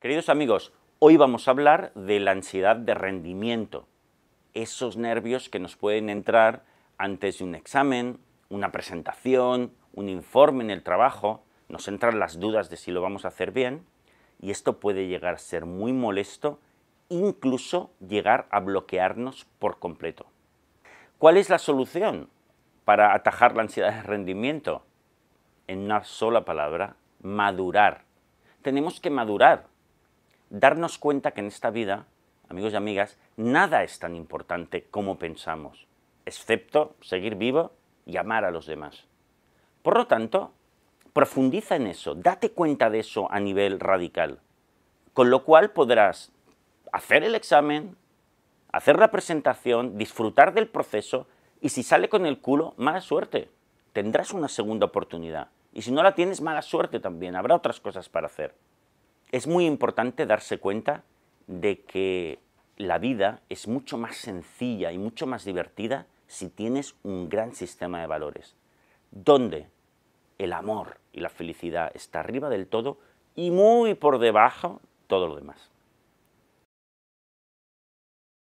Queridos amigos, hoy vamos a hablar de la ansiedad de rendimiento, esos nervios que nos pueden entrar antes de un examen, una presentación, un informe en el trabajo, nos entran las dudas de si lo vamos a hacer bien y esto puede llegar a ser muy molesto, incluso llegar a bloquearnos por completo. ¿Cuál es la solución para atajar la ansiedad de rendimiento? En una sola palabra, madurar. Tenemos que madurar darnos cuenta que en esta vida, amigos y amigas, nada es tan importante como pensamos, excepto seguir vivo y amar a los demás. Por lo tanto, profundiza en eso, date cuenta de eso a nivel radical, con lo cual podrás hacer el examen, hacer la presentación, disfrutar del proceso y si sale con el culo, mala suerte, tendrás una segunda oportunidad. Y si no la tienes, mala suerte también, habrá otras cosas para hacer es muy importante darse cuenta de que la vida es mucho más sencilla y mucho más divertida si tienes un gran sistema de valores, donde el amor y la felicidad está arriba del todo y muy por debajo todo lo demás.